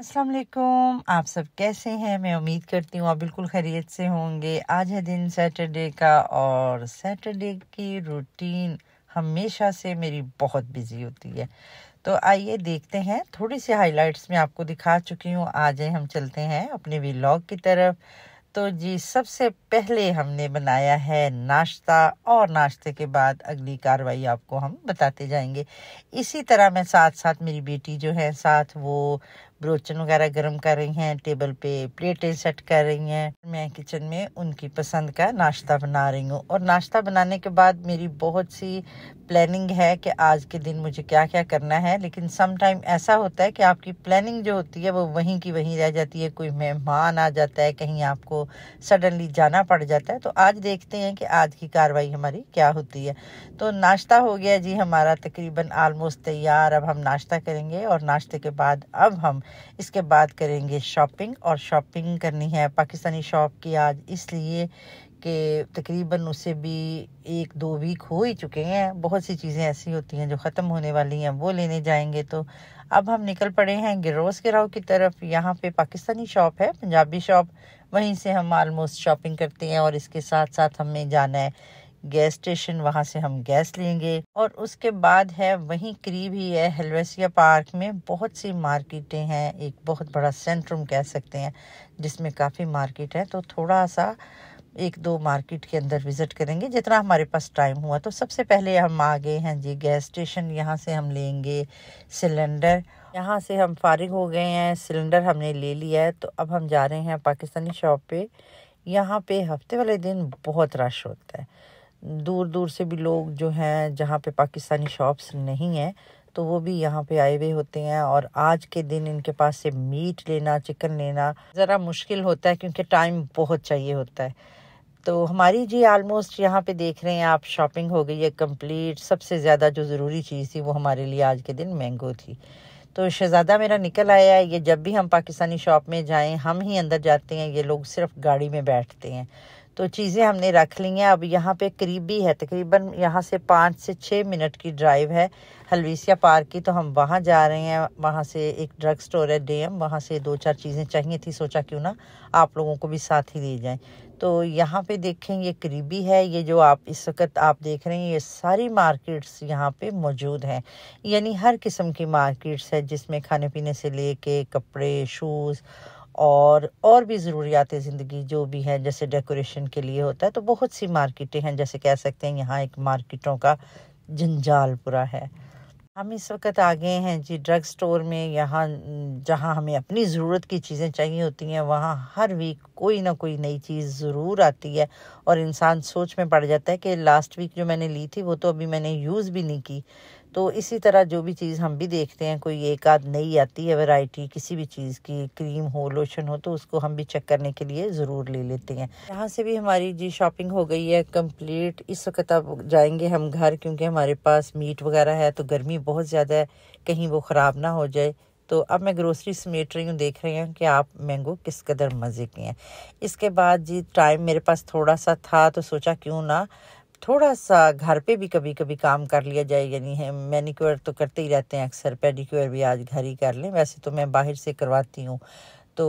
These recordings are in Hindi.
अस्सलाम वालेकुम आप सब कैसे हैं मैं उम्मीद करती हूँ आप बिल्कुल खैरियत से होंगे आज है दिन सैटरडे का और सैटरडे की रूटीन हमेशा से मेरी बहुत बिजी होती है तो आइए देखते हैं थोड़ी सी हाइलाइट्स में आपको दिखा चुकी हूँ आज हम चलते हैं अपने व्लॉग की तरफ तो जी सबसे पहले हमने बनाया है नाश्ता और नाश्ते के बाद अगली कार्रवाई आपको हम बताते जाएंगे इसी तरह मैं साथ साथ मेरी बेटी जो है साथ वो ब्रोचन वगैरह गर्म कर रही हैं टेबल पे प्लेटें सेट कर रही हैं मैं किचन में उनकी पसंद का नाश्ता बना रही हूँ और नाश्ता बनाने के बाद मेरी बहुत सी प्लानिंग है कि आज के दिन मुझे क्या क्या करना है लेकिन समटाइम ऐसा होता है कि आपकी प्लानिंग जो होती है वो वहीं की वहीं रह जाती है कोई मेहमान आ जाता है कहीं आपको सडनली जाना पड़ जाता है तो आज देखते हैं कि आज की कार्रवाई हमारी क्या होती है तो नाश्ता हो गया जी हमारा तकरीबन आलमोस्ट तैयार अब हम नाश्ता करेंगे और नाश्ते के बाद अब हम इसके बाद करेंगे शॉपिंग और शॉपिंग करनी है पाकिस्तानी शॉप की आज इसलिए कि तकरीबन उसे भी एक दो वीक हो ही चुके हैं बहुत सी चीज़ें ऐसी होती हैं जो ख़त्म होने वाली हैं वो लेने जाएंगे तो अब हम निकल पड़े हैं गिरोज गिराव की तरफ यहाँ पे पाकिस्तानी शॉप है पंजाबी शॉप वहीं से हम आलमोस्ट शॉपिंग करते हैं और इसके साथ साथ हमें जाना है गैस स्टेशन वहाँ से हम गैस लेंगे और उसके बाद है वहीं करीब ही है हेलवेसिया पार्क में बहुत सी मार्केटें हैं एक बहुत बड़ा सेंट्रम कह सकते हैं जिसमें काफ़ी मार्केट है तो थोड़ा सा एक दो मार्केट के अंदर विज़िट करेंगे जितना हमारे पास टाइम हुआ तो सबसे पहले हम आ गए हैं जी गैस स्टेशन यहाँ से हम लेंगे सिलेंडर यहाँ से हम फारिग हो गए हैं सिलेंडर हमने ले लिया है तो अब हम जा रहे हैं पाकिस्तानी शॉप पे यहाँ पे हफ्ते वाले दिन बहुत रश होता है दूर दूर से भी लोग जो हैं जहाँ पे पाकिस्तानी शॉप्स नहीं हैं तो वो भी यहाँ पे आए हुए होते हैं और आज के दिन इनके पास से मीट लेना चिकन लेना ज़रा मुश्किल होता है क्योंकि टाइम बहुत चाहिए होता है तो हमारी जी आलमोस्ट यहाँ पे देख रहे हैं आप शॉपिंग हो गई है कंप्लीट सबसे ज़्यादा जो ज़रूरी चीज़ थी वो हमारे लिए आज के दिन मैंगो थी तो शहज़ादा मेरा निकल आया है ये जब भी हम पाकिस्तानी शॉप में जाएं हम ही अंदर जाते हैं ये लोग सिर्फ गाड़ी में बैठते हैं तो चीज़ें हमने रख ली हैं अब यहाँ पे करीबी है तकरीबन यहाँ से पाँच से छः मिनट की ड्राइव है हलवेसिया पार्क की तो हम वहाँ जा रहे हैं वहाँ से एक ड्रग स्टोर है डेम वहाँ से दो चार चीज़ें चाहिए थी सोचा क्यों ना आप लोगों को भी साथ ही ले जाएं तो यहाँ पे देखें ये करीबी है ये जो आप इस वक्त आप देख रहे हैं ये सारी मार्केट्स यहाँ पे मौजूद हैं यानी हर किस्म की मार्केट्स है जिसमें खाने पीने से ले कपड़े शूज़ और और भी ज़रूरियात ज़िंदगी जो भी हैं जैसे डेकोरेशन के लिए होता है तो बहुत सी मार्केटें हैं जैसे कह सकते हैं यहाँ एक मार्केटों का जंजालपुरा है हम इस वक्त आ गए हैं जी ड्रग स्टोर में यहाँ जहाँ हमें अपनी ज़रूरत की चीज़ें चाहिए होती हैं वहाँ हर वीक कोई ना कोई नई चीज़ ज़रूर आती है और इंसान सोच में पड़ जाता है कि लास्ट वीक जो मैंने ली थी वो तो अभी मैंने यूज़ भी नहीं की तो इसी तरह जो भी चीज़ हम भी देखते हैं कोई एक आध नई आती है वैरायटी किसी भी चीज़ की क्रीम हो लोशन हो तो उसको हम भी चेक करने के लिए ज़रूर ले लेते हैं यहाँ से भी हमारी जी शॉपिंग हो गई है कंप्लीट इस वक्त अब जाएंगे हम घर क्योंकि हमारे पास मीट वगैरह है तो गर्मी बहुत ज़्यादा है कहीं वो ख़राब ना हो जाए तो अब मैं ग्रोसरी समेट रही हूँ देख रही हैं कि आप मैंगो किस कदर मज़े के हैं इसके बाद जी टाइम मेरे पास थोड़ा सा था तो सोचा क्यों ना थोड़ा सा घर पे भी कभी कभी काम कर लिया जाए यानी है मैनिक्योर तो करते ही रहते हैं अक्सर पेडिक्योर भी आज घर ही कर लें वैसे तो मैं बाहर से करवाती हूँ तो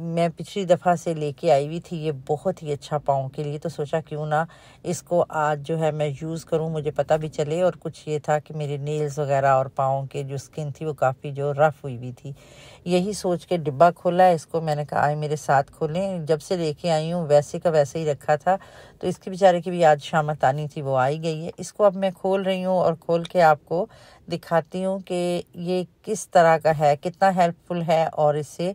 मैं पिछली दफ़ा से लेके आई हुई थी ये बहुत ही अच्छा पाँव के लिए तो सोचा क्यों ना इसको आज जो है मैं यूज़ करूँ मुझे पता भी चले और कुछ ये था कि मेरे नेल्स वगैरह और पाँव के जो स्किन थी वो काफ़ी जो रफ़ हुई हुई थी यही सोच के डिब्बा खोला इसको मैंने कहा आए मेरे साथ खोलें जब से लेके आई हूँ वैसे का वैसे ही रखा था तो इसकी बेचारे की भी आज शामत आनी थी वो आई गई है इसको अब मैं खोल रही हूँ और खोल के आपको दिखाती हूँ कि ये किस तरह का है कितना हेल्पफुल है और इससे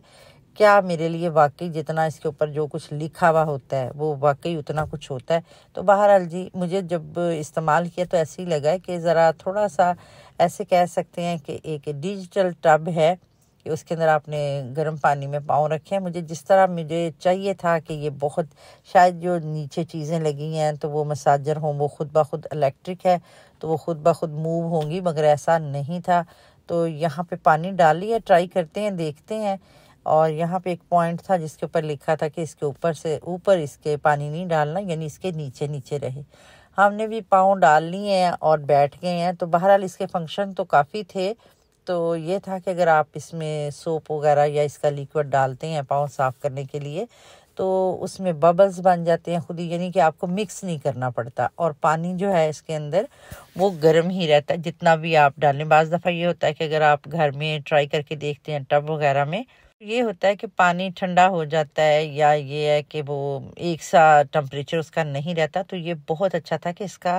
क्या मेरे लिए वाकई जितना इसके ऊपर जो कुछ लिखा हुआ होता है वो वाकई उतना कुछ होता है तो बहरहाल जी मुझे जब इस्तेमाल किया तो ऐसे ही लगा है कि ज़रा थोड़ा सा ऐसे कह सकते हैं कि एक डिजिटल टब है कि उसके अंदर आपने गर्म पानी में पाँव रखे हैं मुझे जिस तरह मुझे चाहिए था कि ये बहुत शायद जो नीचे चीज़ें लगी हैं तो वो मसाजर हों वो खुद ब खुद इलेक्ट्रिक है तो वो खुद ब खुद मूव होंगी मगर ऐसा नहीं था तो यहाँ पे पानी डालिए ट्राई करते हैं देखते हैं और यहाँ पे एक पॉइंट था जिसके ऊपर लिखा था कि इसके ऊपर से ऊपर इसके पानी नहीं डालना यानी इसके नीचे नीचे रहे हमने भी पाँव डाल लिए हैं और बैठ गए हैं तो बहरहाल इसके फंक्शन तो काफ़ी थे तो ये था कि अगर आप इसमें सोप वगैरह या इसका लिक्विड डालते हैं पाँव साफ़ करने के लिए तो उसमें बबल्स बन जाते हैं खुद ही यानी कि आपको मिक्स नहीं करना पड़ता और पानी जो है इसके अंदर वो गर्म ही रहता है जितना भी आप डालें बज़ दफ़ा ये होता है कि अगर आप घर में ट्राई करके देखते हैं टब वगैरह में ये होता है कि पानी ठंडा हो जाता है या ये है कि वो एक सा टेम्परेचर उसका नहीं रहता तो ये बहुत अच्छा था कि इसका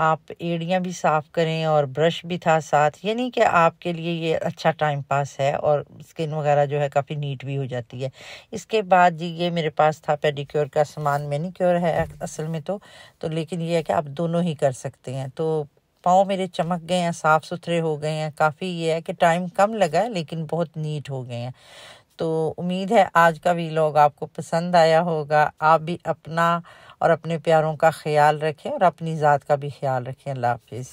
आप एड़ियाँ भी साफ़ करें और ब्रश भी था साथ यानी कि आपके लिए ये अच्छा टाइम पास है और स्किन वगैरह जो है काफ़ी नीट भी हो जाती है इसके बाद जी ये मेरे पास था पेडिक्योर का सामान मैनिक्योर है असल में तो, तो लेकिन ये है कि आप दोनों ही कर सकते हैं तो पाँव मेरे चमक गए हैं साफ़ सुथरे हो गए हैं काफ़ी ये है कि टाइम कम लगा है लेकिन बहुत नीट हो गए हैं तो उम्मीद है आज का भी लोग आपको पसंद आया होगा आप भी अपना और अपने प्यारों का ख्याल रखें और अपनी ज़ात का भी ख्याल रखें अल्लाह हाफिज़